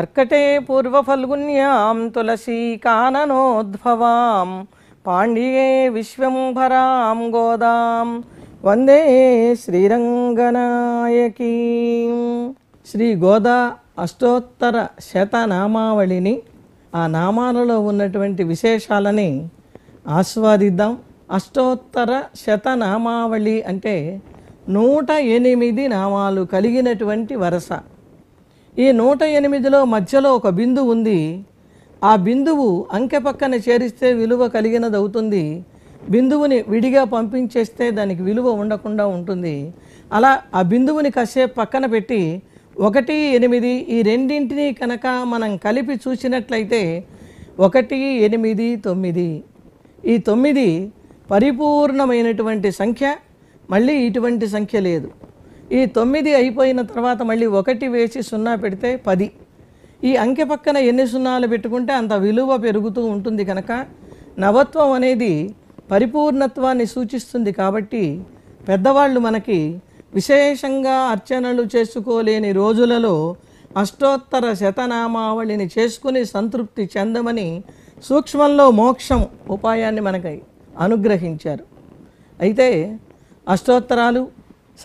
కర్కటే పూర్వఫల్గుణ్యాం కాననోద్భవాం పాండ్యే విశ్వంభరాం గోదాం వందే శ్రీరంగనాయకీ శ్రీ గోదా అష్టోత్తర శతనామావళిని ఆ నామాలలో ఉన్నటువంటి విశేషాలని ఆస్వాదిద్దాం అష్టోత్తర శతనామావళి అంటే నూట ఎనిమిది నామాలు కలిగినటువంటి వరస ఈ నూట ఎనిమిదిలో మధ్యలో ఒక బిందు ఉంది ఆ బిందువు అంకె పక్కన చేరిస్తే విలువ కలిగినదవుతుంది బిందువుని విడిగా పంపించేస్తే దానికి విలువ ఉండకుండా ఉంటుంది అలా ఆ బిందువుని కసే పక్కన పెట్టి ఒకటి ఎనిమిది ఈ రెండింటిని కనుక మనం కలిపి చూసినట్లయితే ఒకటి ఎనిమిది తొమ్మిది ఈ తొమ్మిది పరిపూర్ణమైనటువంటి సంఖ్య మళ్ళీ ఇటువంటి సంఖ్య లేదు ఈ తొమ్మిది అయిపోయిన తర్వాత మళ్ళీ ఒకటి వేసి సున్నా పెడితే పది ఈ అంకె పక్కన ఎన్ని సున్నాలు పెట్టుకుంటే అంత విలువ పెరుగుతూ ఉంటుంది కనుక నవత్వం అనేది పరిపూర్ణత్వాన్ని సూచిస్తుంది కాబట్టి పెద్దవాళ్ళు మనకి విశేషంగా అర్చనలు చేసుకోలేని రోజులలో అష్టోత్తర శతనామావళిని చేసుకుని సంతృప్తి చెందమని సూక్ష్మంలో మోక్షం ఉపాయాన్ని మనకి అనుగ్రహించారు అయితే అష్టోత్తరాలు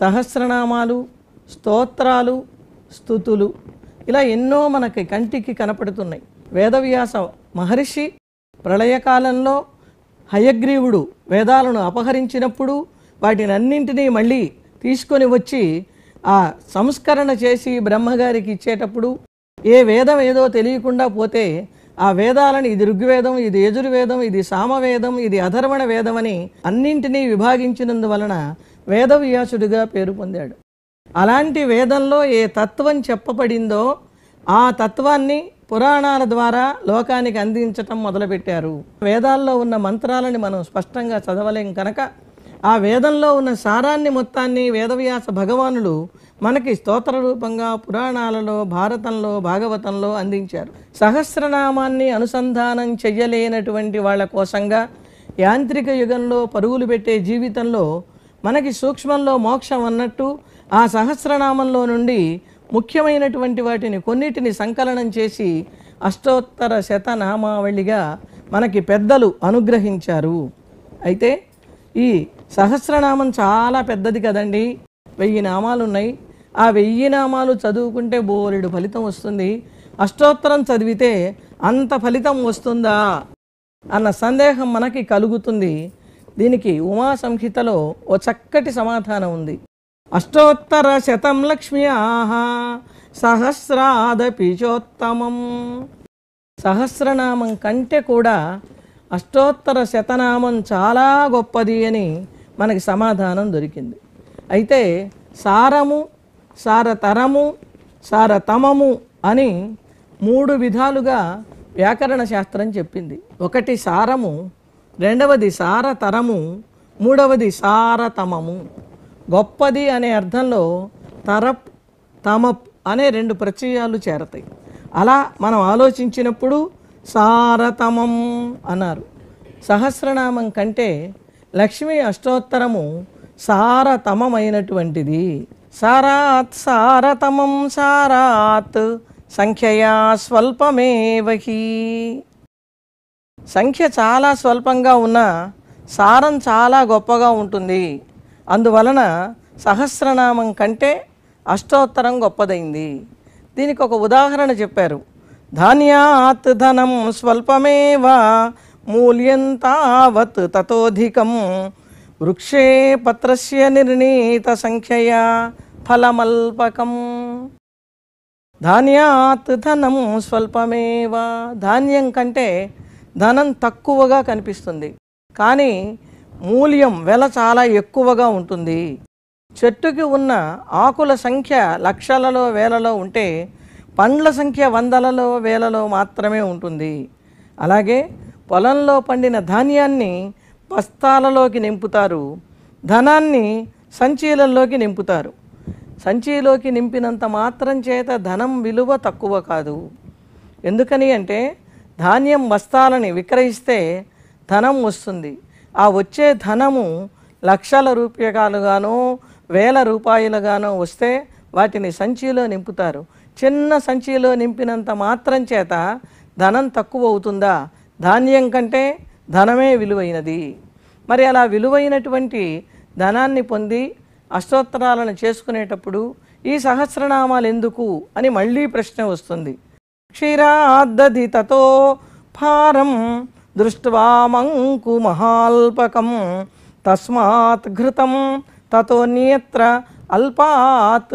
సహస్రనామాలు స్తోత్రాలు స్థుతులు ఇలా ఎన్నో మనకి కంటికి కనపడుతున్నాయి వేదవ్యాస మహర్షి ప్రళయకాలంలో హయగ్రీవుడు వేదాలను అపహరించినప్పుడు వాటిని అన్నింటినీ మళ్ళీ తీసుకొని వచ్చి ఆ సంస్కరణ చేసి బ్రహ్మగారికి ఇచ్చేటప్పుడు ఏ వేదం ఏదో తెలియకుండా పోతే ఆ వేదాలను ఇది ఋగ్వేదం ఇది యజుర్వేదం ఇది సామవేదం ఇది అధర్వణ వేదం అని అన్నింటినీ విభాగించినందువలన వేదవ్యాసుడిగా పేరు పొందాడు అలాంటి వేదంలో ఏ తత్వం చెప్పబడిందో ఆ తత్వాన్ని పురాణాల ద్వారా లోకానికి అందించటం మొదలుపెట్టారు వేదాల్లో ఉన్న మంత్రాలని మనం స్పష్టంగా చదవలేం కనుక ఆ వేదంలో ఉన్న సారాన్ని మొత్తాన్ని వేదవ్యాస భగవానులు మనకి స్తోత్ర రూపంగా పురాణాలలో భారతంలో భాగవతంలో అందించారు సహస్రనామాన్ని అనుసంధానం చెయ్యలేనటువంటి వాళ్ళ కోసంగా యాంత్రిక యుగంలో పరుగులు పెట్టే జీవితంలో మనకి సూక్ష్మంలో మోక్షం అన్నట్టు ఆ సహస్రనామంలో నుండి ముఖ్యమైనటువంటి వాటిని కొన్నిటిని సంకలనం చేసి అష్టోత్తర శతనామావళిగా మనకి పెద్దలు అనుగ్రహించారు అయితే ఈ సహస్రనామం చాలా పెద్దది కదండి వెయ్యి నామాలు ఉన్నాయి ఆ వెయ్యి నామాలు చదువుకుంటే బోరెడు ఫలితం వస్తుంది అష్టోత్తరం చదివితే అంత ఫలితం వస్తుందా అన్న సందేహం మనకి కలుగుతుంది దీనికి ఉమా సంహితలో ఓ చక్కటి సమాధానం ఉంది అష్టోత్తర శతం లక్ష్మి ఆహా సహస్రాద పిచోత్తమం సహస్రనామం కంటే కూడా అష్టోత్తర శతనామం చాలా గొప్పది అని మనకి సమాధానం దొరికింది అయితే సారము సారతరము సారతమము అని మూడు విధాలుగా వ్యాకరణ శాస్త్రం చెప్పింది ఒకటి సారము రెండవది సారతరము మూడవది సారతమము గొప్పది అనే అర్థంలో తరప్ తమప్ అనే రెండు ప్రత్యయాలు చేరతాయి అలా మనం ఆలోచించినప్పుడు సారతమం అన్నారు సహస్రనామం కంటే లక్ష్మీ అష్టోత్తరము సారతమైనటువంటిది సారాత్ సారతమం సారాత్ సంఖ్యయా స్వల్పమేవహి సంఖ్య చాలా స్వల్పంగా ఉన్న సారం చాలా గొప్పగా ఉంటుంది అందువలన సహస్రనామం కంటే అష్టోత్తరం గొప్పదైంది దీనికి ఒక ఉదాహరణ చెప్పారు ధాన్యాత్ ధనం స్వల్పమేవా మూల్యం తావత్ తతోధికం వృక్షే పత్రస్య నిర్ణీత సంఖ్యయ ఫలమల్పకం ధాన్యాత్ ధనం స్వల్పమేవా ధాన్యం కంటే ధనం తక్కువగా కనిపిస్తుంది కానీ మూల్యం వెల చాలా ఎక్కువగా ఉంటుంది చెట్టుకి ఉన్న ఆకుల సంఖ్య లక్షలలో వేలలో ఉంటే పండ్ల సంఖ్య వందలలో వేలలో మాత్రమే ఉంటుంది అలాగే పొలంలో పండిన ధాన్యాన్ని బస్తాలలోకి నింపుతారు ధనాన్ని సంచీలలోకి నింపుతారు సంచిలోకి నింపినంత మాత్రం చేత ధనం విలువ తక్కువ కాదు ఎందుకని అంటే ధాన్యం బస్తాలని విక్రయిస్తే ధనం వస్తుంది ఆ వచ్చే ధనము లక్షల రూపాయలుగానో వేల రూపాయలుగానో వస్తే వాటిని సంచిలో నింపుతారు చిన్న సంచిలో నింపినంత మాత్రం చేత ధనం తక్కువ అవుతుందా ధాన్యం కంటే ధనమే విలువైనది మరి అలా విలువైనటువంటి ధనాన్ని పొంది అష్టోత్తరాలను చేసుకునేటప్పుడు ఈ సహస్రనామాలు ఎందుకు అని మళ్ళీ ప్రశ్న వస్తుంది క్షీరాద్ది తో ఫారం దృష్ట్వా మంకుమహాల్పకం తస్మాత్ ఘృతం తో నియత్ర అల్పాత్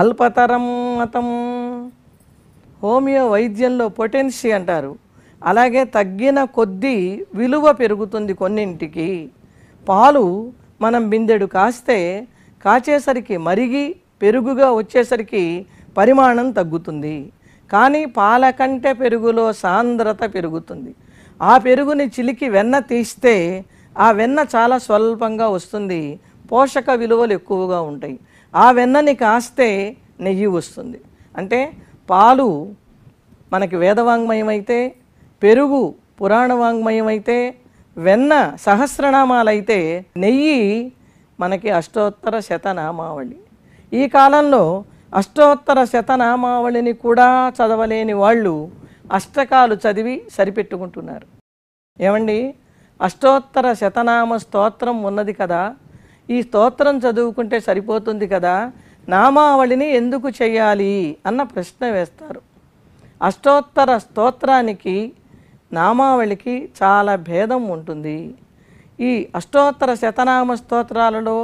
అల్పతరం మతం హోమియో వైద్యంలో పొటెన్సీ అంటారు అలాగే తగ్గిన కొద్దీ విలువ పెరుగుతుంది కొన్నింటికి పాలు మనం బిందెడు కాస్తే కాచేసరికి మరిగి పెరుగుగా వచ్చేసరికి పరిమాణం తగ్గుతుంది కానీ పాల కంటే పెరుగులో సాంద్రత పెరుగుతుంది ఆ పెరుగుని చిలికి వెన్న తీస్తే ఆ వెన్న చాలా స్వల్పంగా వస్తుంది పోషక విలువలు ఎక్కువగా ఉంటాయి ఆ వెన్నని కాస్తే నెయ్యి వస్తుంది అంటే పాలు మనకి వేదవాంగ్మయం అయితే పెరుగు పురాణ వాంగ్మయం అయితే వెన్న సహస్రనామాలైతే నెయ్యి మనకి అష్టోత్తర శతనామావళి ఈ కాలంలో అష్టోత్తర శతనామావళిని కూడా చదవలేని వాళ్ళు అష్టకాలు చదివి సరిపెట్టుకుంటున్నారు ఏమండి అష్టోత్తర శతనామ స్తోత్రం ఉన్నది కదా ఈ స్తోత్రం చదువుకుంటే సరిపోతుంది కదా నామావళిని ఎందుకు చేయాలి అన్న ప్రశ్న వేస్తారు అష్టోత్తర స్తోత్రానికి నామావళికి చాలా భేదం ఉంటుంది ఈ అష్టోత్తర శతనామ స్తోత్రాలలో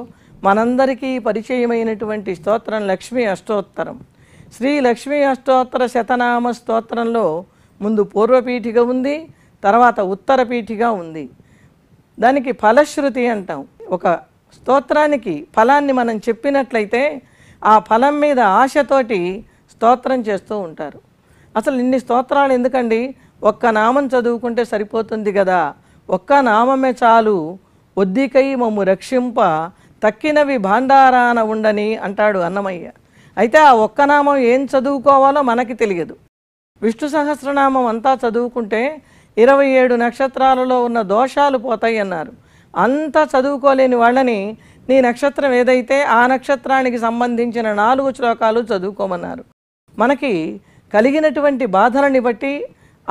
మనందరికీ పరిచయమైనటువంటి స్తోత్రం లక్ష్మీ అష్టోత్తరం శ్రీ లక్ష్మీ అష్టోత్తర శతనామ స్తోత్రంలో ముందు పూర్వపీఠిగా ఉంది తర్వాత ఉత్తర పీఠిగా ఉంది దానికి ఫలశ్రుతి అంటాం ఒక స్తోత్రానికి ఫలాన్ని మనం చెప్పినట్లయితే ఆ ఫలం మీద ఆశతోటి స్తోత్రం చేస్తూ ఉంటారు అసలు ఇన్ని స్తోత్రాలు ఎందుకండి ఒక్క నామం చదువుకుంటే సరిపోతుంది కదా ఒక్క నామమే చాలు ఒద్దికై మమ్ము రక్షింప తక్కినవి భాండారాన ఉండని అంటాడు అన్నమయ్య అయితే ఆ ఒక్క నామం ఏం చదువుకోవాలో మనకి తెలియదు విష్ణు సహస్రనామం అంతా చదువుకుంటే ఇరవై ఏడు నక్షత్రాలలో ఉన్న దోషాలు పోతాయి అన్నారు అంతా చదువుకోలేని వాళ్ళని నీ నక్షత్రం ఏదైతే ఆ నక్షత్రానికి సంబంధించిన నాలుగు శ్లోకాలు చదువుకోమన్నారు మనకి కలిగినటువంటి బాధలని బట్టి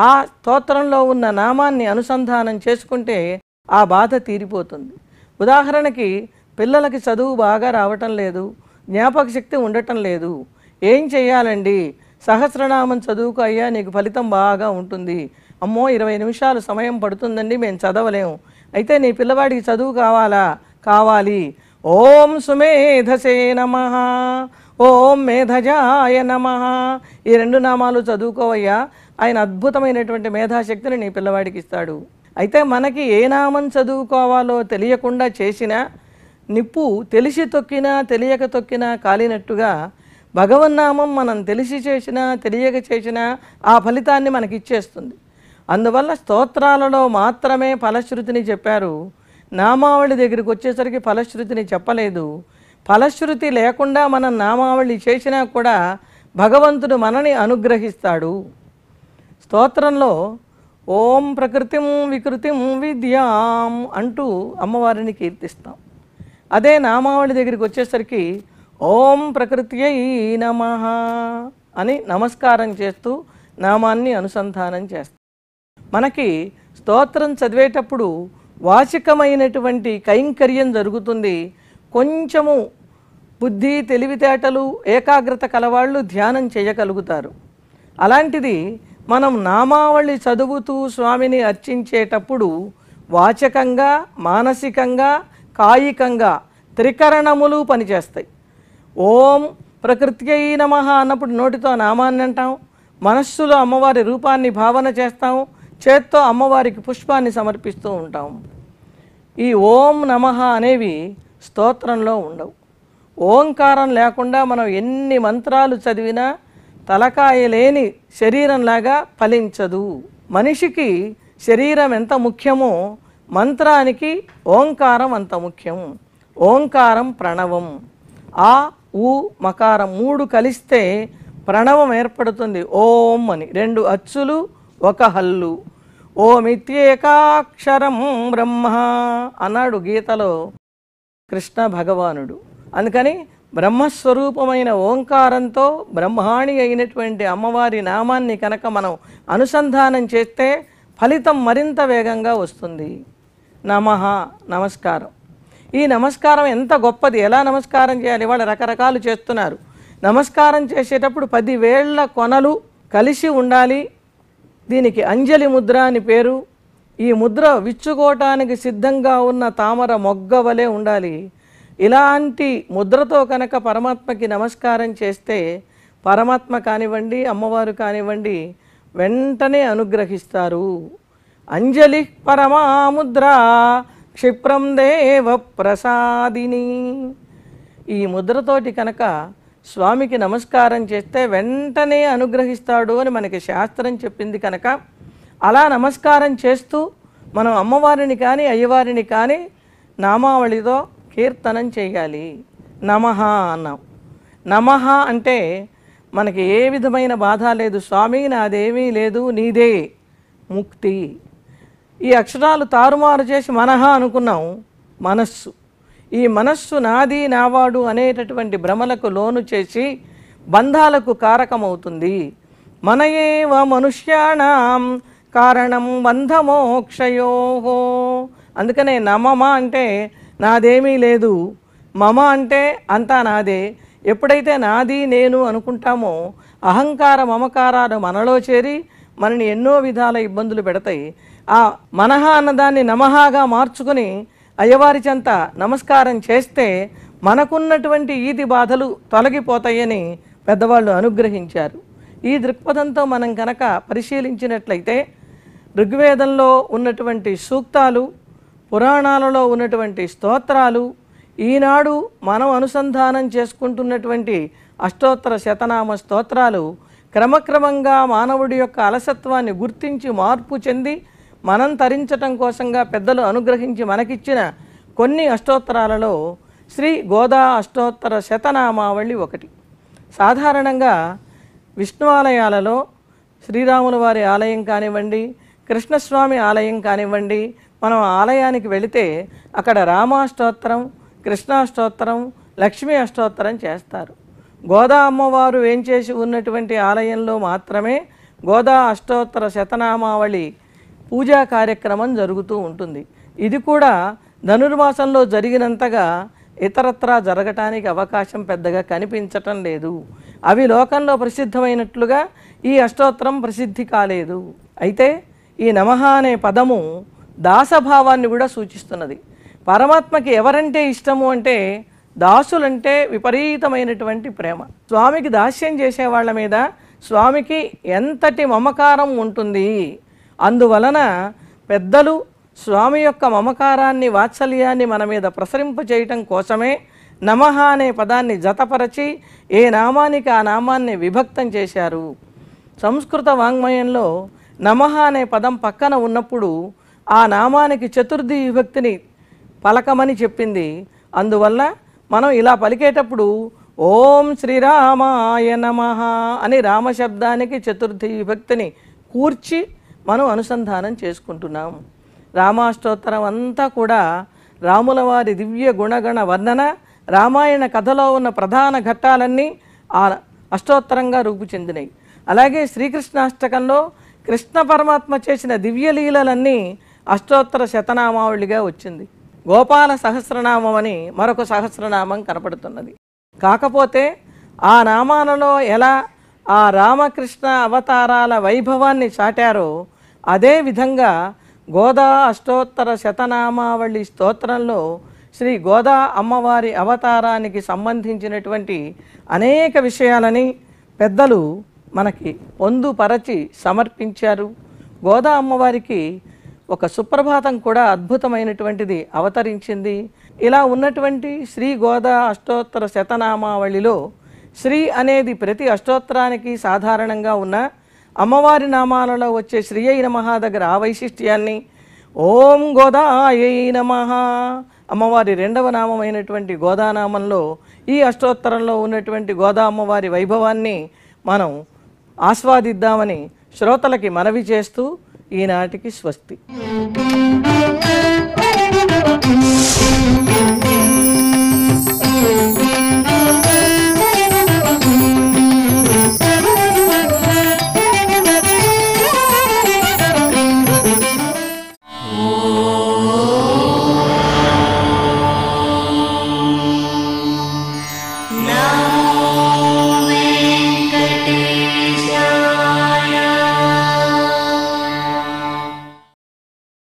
ఆ స్తోత్రంలో ఉన్న నామాన్ని అనుసంధానం చేసుకుంటే ఆ బాధ తీరిపోతుంది ఉదాహరణకి పిల్లలకి చదువు బాగా రావటం లేదు జ్ఞాపక శక్తి ఉండటం లేదు ఏం చేయాలండి సహస్రనామం చదువుకు అయ్యా నీకు ఫలితం బాగా ఉంటుంది అమ్మో ఇరవై నిమిషాలు సమయం పడుతుందండి మేము చదవలేము అయితే నీ పిల్లవాడికి చదువు కావాలా కావాలి ఓం సుమేధసే నమ ఓం మేధజాయ నమ ఈ రెండు నామాలు చదువుకోవయ్యా ఆయన అద్భుతమైనటువంటి మేధాశక్తిని నీ పిల్లవాడికి ఇస్తాడు అయితే మనకి ఏ నామం చదువుకోవాలో తెలియకుండా చేసినా నిప్పు తెలిసి తొక్కినా తెలియక తొక్కినా కాలినట్టుగా భగవన్నామం మనం తెలిసి చేసినా తెలియక చేసినా ఆ ఫలితాన్ని మనకిచ్చేస్తుంది అందువల్ల స్తోత్రాలలో మాత్రమే ఫలశ్రుతిని చెప్పారు నామావళి దగ్గరికి వచ్చేసరికి ఫలశ్రుతిని చెప్పలేదు ఫలశ్రుతి లేకుండా మనం నామావళి చేసినా కూడా భగవంతుడు మనని అనుగ్రహిస్తాడు స్తోత్రంలో ఓం ప్రకృతిం వికృతిం విద్యాం అంటూ అమ్మవారిని కీర్తిస్తాం అదే నామావళి దగ్గరికి వచ్చేసరికి ఓం ఈ నమ అని నమస్కారం చేస్తూ నామాన్ని అనుసంధానం చేస్తాం మనకి స్తోత్రం చదివేటప్పుడు వాచికమైనటువంటి కైంకర్యం జరుగుతుంది కొంచెము బుద్ధి తెలివితేటలు ఏకాగ్రత కలవాళ్ళు ధ్యానం చేయగలుగుతారు అలాంటిది మనం నామావళి చదువుతూ స్వామిని అర్చించేటప్పుడు వాచకంగా మానసికంగా కాయికంగా త్రికరణములు పనిచేస్తాయి ఓం ప్రకృతికై నమ అన్నప్పుడు నోటితో నామాన్ని అంటాం మనస్సులో అమ్మవారి రూపాన్ని భావన చేస్తాం చేత్తో అమ్మవారికి పుష్పాన్ని సమర్పిస్తూ ఉంటాం ఈ ఓం నమ అనేవి స్తోత్రంలో ఉండవు ఓంకారం లేకుండా మనం ఎన్ని మంత్రాలు చదివినా తలకాయ లేని శరీరంలాగా ఫలించదు మనిషికి శరీరం ఎంత ముఖ్యమో మంత్రానికి ఓంకారం అంత ముఖ్యం ఓంకారం ప్రణవం ఆ ఊ మకారం మూడు కలిస్తే ప్రణవం ఏర్పడుతుంది ఓం అని రెండు అచ్చులు ఒక హల్లు ఓమిత్యేకాక్షరం బ్రహ్మ అన్నాడు గీతలో కృష్ణ భగవానుడు అందుకని బ్రహ్మస్వరూపమైన ఓంకారంతో బ్రహ్మాణి అయినటువంటి అమ్మవారి నామాన్ని కనుక మనం అనుసంధానం చేస్తే ఫలితం మరింత వేగంగా వస్తుంది నమ నమస్కారం ఈ నమస్కారం ఎంత గొప్పది ఎలా నమస్కారం చేయాలి వాళ్ళు రకరకాలు చేస్తున్నారు నమస్కారం చేసేటప్పుడు పదివేళ్ల కొనలు కలిసి ఉండాలి దీనికి అంజలి ముద్ర అని పేరు ఈ ముద్ర విచ్చుకోవటానికి సిద్ధంగా ఉన్న తామర మొగ్గ వలె ఉండాలి ఇలాంటి ముద్రతో కనుక పరమాత్మకి నమస్కారం చేస్తే పరమాత్మ కానివ్వండి అమ్మవారు కానివ్వండి వెంటనే అనుగ్రహిస్తారు అంజలి పరమాముద్ర క్షిప్రం దేవ ప్రసాదిని ఈ ముద్రతోటి కనుక స్వామికి నమస్కారం చేస్తే వెంటనే అనుగ్రహిస్తాడు అని మనకి శాస్త్రం చెప్పింది కనుక అలా నమస్కారం చేస్తూ మనం అమ్మవారిని కానీ అయ్యవారిని కానీ నామావళితో కీర్తనం చేయాలి నమ అన్నాం నమ అంటే మనకి ఏ విధమైన బాధ లేదు స్వామి నాదేమీ లేదు నీదే ముక్తి ఈ అక్షరాలు తారుమారు చేసి మనహ అనుకున్నాం మనస్సు ఈ మనస్సు నాది నావాడు అనేటటువంటి భ్రమలకు లోను చేసి బంధాలకు కారకమవుతుంది మనయేవ మనుష్యాణం కారణం బంధమోక్షయోహో అందుకనే నమమ అంటే నాదేమీ లేదు మమ అంటే అంతా నాదే ఎప్పుడైతే నాది నేను అనుకుంటామో అహంకార మమకారాలు మనలో చేరి మనని ఎన్నో విధాల ఇబ్బందులు పెడతాయి ఆ మనహ అన్నదాన్ని నమహాగా మార్చుకుని అయ్యవారి చెంత నమస్కారం చేస్తే మనకున్నటువంటి ఈది బాధలు తొలగిపోతాయని పెద్దవాళ్ళు అనుగ్రహించారు ఈ దృక్పథంతో మనం కనుక పరిశీలించినట్లయితే ఋగ్వేదంలో ఉన్నటువంటి సూక్తాలు పురాణాలలో ఉన్నటువంటి స్తోత్రాలు ఈనాడు మనం అనుసంధానం చేసుకుంటున్నటువంటి అష్టోత్తర శతనామ స్తోత్రాలు క్రమక్రమంగా మానవుడి యొక్క అలసత్వాన్ని గుర్తించి మార్పు చెంది మనం తరించటం కోసంగా పెద్దలు అనుగ్రహించి మనకిచ్చిన కొన్ని అష్టోత్తరాలలో శ్రీ గోదా అష్టోత్తర శతనామావళి ఒకటి సాధారణంగా విష్ణువాలయాలలో శ్రీరాముల వారి ఆలయం కానివ్వండి కృష్ణస్వామి ఆలయం కానివ్వండి మనం ఆలయానికి వెళితే అక్కడ రామాష్టోత్తరం కృష్ణాష్టోత్తరం లక్ష్మీ అష్టోత్తరం చేస్తారు గోదా అమ్మవారు ఏం చేసి ఉన్నటువంటి ఆలయంలో మాత్రమే గోదా అష్టోత్తర శతనామావళి పూజా కార్యక్రమం జరుగుతూ ఉంటుంది ఇది కూడా ధనుర్మాసంలో జరిగినంతగా ఇతరత్రా జరగటానికి అవకాశం పెద్దగా కనిపించటం లేదు అవి లోకంలో ప్రసిద్ధమైనట్లుగా ఈ అష్టోత్తరం ప్రసిద్ధి కాలేదు అయితే ఈ నమః అనే పదము దాసభావాన్ని కూడా సూచిస్తున్నది పరమాత్మకి ఎవరంటే ఇష్టము అంటే దాసులంటే విపరీతమైనటువంటి ప్రేమ స్వామికి దాస్యం చేసే వాళ్ళ మీద స్వామికి ఎంతటి మమకారం ఉంటుంది అందువలన పెద్దలు స్వామి యొక్క మమకారాన్ని వాత్సల్యాన్ని మన మీద ప్రసరింపచేయటం కోసమే నమ అనే పదాన్ని జతపరచి ఏ నామానికి ఆ నామాన్ని విభక్తం చేశారు సంస్కృత వాంగ్మయంలో నమ అనే పదం పక్కన ఉన్నప్పుడు ఆ నామానికి చతుర్థి విభక్తిని పలకమని చెప్పింది అందువల్ల మనం ఇలా పలికేటప్పుడు ఓం శ్రీరామాయ నమ అని రామశబ్దానికి చతుర్థి విభక్తిని కూర్చి మనం అనుసంధానం చేసుకుంటున్నాం రామాష్టోత్తరం అంతా కూడా రాముల వారి దివ్య గుణగణ వర్ణన రామాయణ కథలో ఉన్న ప్రధాన ఘట్టాలన్నీ ఆ అష్టోత్తరంగా రూపు చెందినాయి అలాగే శ్రీకృష్ణాష్టకంలో కృష్ణ పరమాత్మ చేసిన దివ్యలీలలన్నీ అష్టోత్తర శతనామావళిగా వచ్చింది గోపాల సహస్రనామం అని మరొక సహస్రనామం కనపడుతున్నది కాకపోతే ఆ నామాలలో ఎలా ఆ రామకృష్ణ అవతారాల వైభవాన్ని చాటారో అదేవిధంగా గోదా అష్టోత్తర శతనామావళి స్తోత్రంలో శ్రీ గోదా అమ్మవారి అవతారానికి సంబంధించినటువంటి అనేక విషయాలని పెద్దలు మనకి పొందుపరచి సమర్పించారు గోదా అమ్మవారికి ఒక సుప్రభాతం కూడా అద్భుతమైనటువంటిది అవతరించింది ఇలా ఉన్నటువంటి శ్రీ గోదా అష్టోత్తర శతనామావళిలో శ్రీ అనేది ప్రతి అష్టోత్తరానికి సాధారణంగా ఉన్న అమ్మవారి నామాలలో వచ్చే శ్రీ అయి నమ దగ్గర ఆ వైశిష్ట్యాన్ని ఓం గోదాయ నమ అమ్మవారి రెండవ నామమైనటువంటి గోదానామంలో ఈ అష్టోత్తరంలో ఉన్నటువంటి గోదా అమ్మవారి వైభవాన్ని మనం ఆస్వాదిద్దామని శ్రోతలకి మనవి చేస్తూ ఈనాటికి స్వస్తి